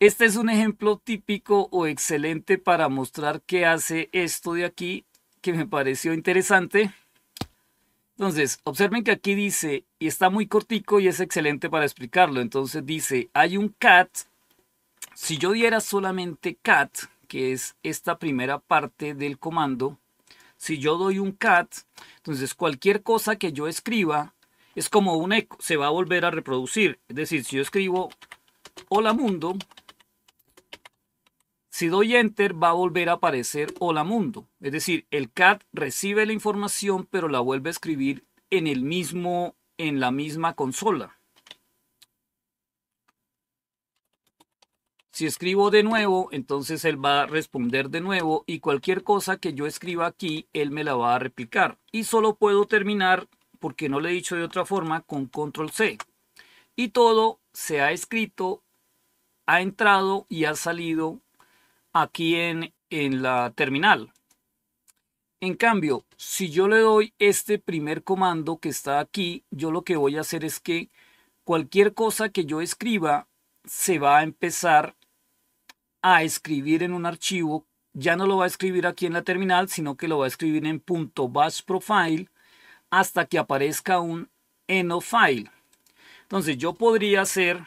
Este es un ejemplo típico o excelente para mostrar qué hace esto de aquí, que me pareció interesante. Entonces, observen que aquí dice, y está muy cortico y es excelente para explicarlo. Entonces dice, hay un cat. Si yo diera solamente cat, que es esta primera parte del comando, si yo doy un cat, entonces cualquier cosa que yo escriba es como un eco, se va a volver a reproducir. Es decir, si yo escribo hola mundo, si doy enter va a volver a aparecer hola mundo. Es decir, el cat recibe la información pero la vuelve a escribir en, el mismo, en la misma consola. Si escribo de nuevo, entonces él va a responder de nuevo y cualquier cosa que yo escriba aquí, él me la va a replicar. Y solo puedo terminar, porque no le he dicho de otra forma, con control C. Y todo se ha escrito, ha entrado y ha salido aquí en, en la terminal. En cambio, si yo le doy este primer comando que está aquí, yo lo que voy a hacer es que cualquier cosa que yo escriba se va a empezar a escribir en un archivo. Ya no lo va a escribir aquí en la terminal, sino que lo va a escribir en .bash hasta que aparezca un eno file. Entonces yo podría hacer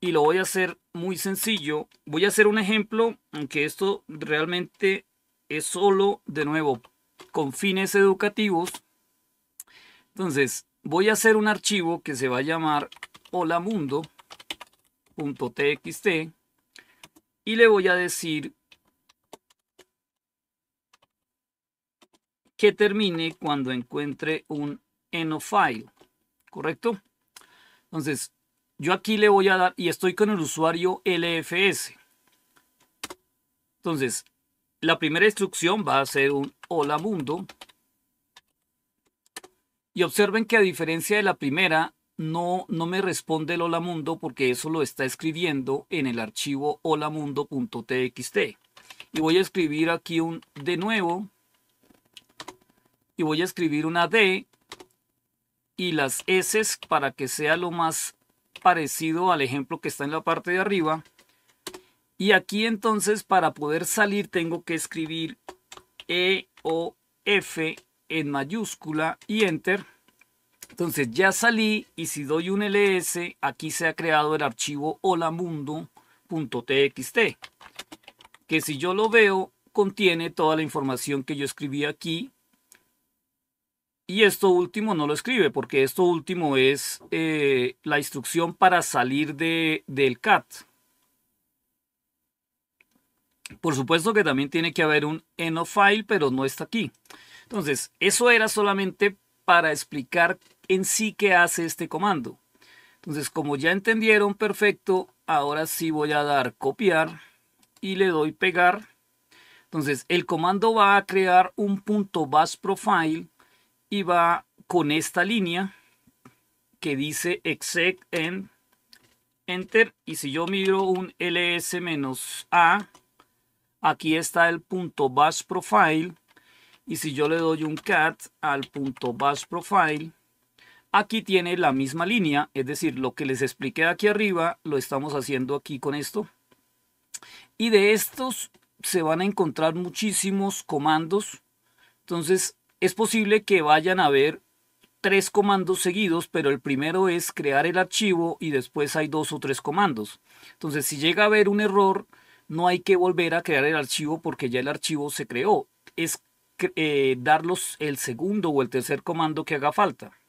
y lo voy a hacer muy sencillo. Voy a hacer un ejemplo, aunque esto realmente es solo, de nuevo, con fines educativos. Entonces, voy a hacer un archivo que se va a llamar hola mundo.txt y le voy a decir que termine cuando encuentre un file. ¿correcto? Entonces, yo aquí le voy a dar y estoy con el usuario LFS. Entonces, la primera instrucción va a ser un hola mundo. Y observen que a diferencia de la primera, no, no me responde el hola mundo porque eso lo está escribiendo en el archivo hola mundo.txt Y voy a escribir aquí un de nuevo. Y voy a escribir una D y las S para que sea lo más parecido al ejemplo que está en la parte de arriba. Y aquí entonces para poder salir tengo que escribir E o F en mayúscula y enter. Entonces ya salí y si doy un ls, aquí se ha creado el archivo holamundo.txt, que si yo lo veo contiene toda la información que yo escribí aquí y esto último no lo escribe, porque esto último es eh, la instrucción para salir de, del CAT. Por supuesto que también tiene que haber un eno file, pero no está aquí. Entonces, eso era solamente para explicar en sí qué hace este comando. Entonces, como ya entendieron perfecto, ahora sí voy a dar copiar y le doy pegar. Entonces, el comando va a crear un punto profile y va con esta línea que dice exec en enter y si yo miro un ls-a aquí está el punto bash profile y si yo le doy un cat al punto bash profile aquí tiene la misma línea es decir lo que les expliqué aquí arriba lo estamos haciendo aquí con esto y de estos se van a encontrar muchísimos comandos entonces es posible que vayan a ver tres comandos seguidos, pero el primero es crear el archivo y después hay dos o tres comandos. Entonces, si llega a haber un error, no hay que volver a crear el archivo porque ya el archivo se creó. Es eh, darlos el segundo o el tercer comando que haga falta.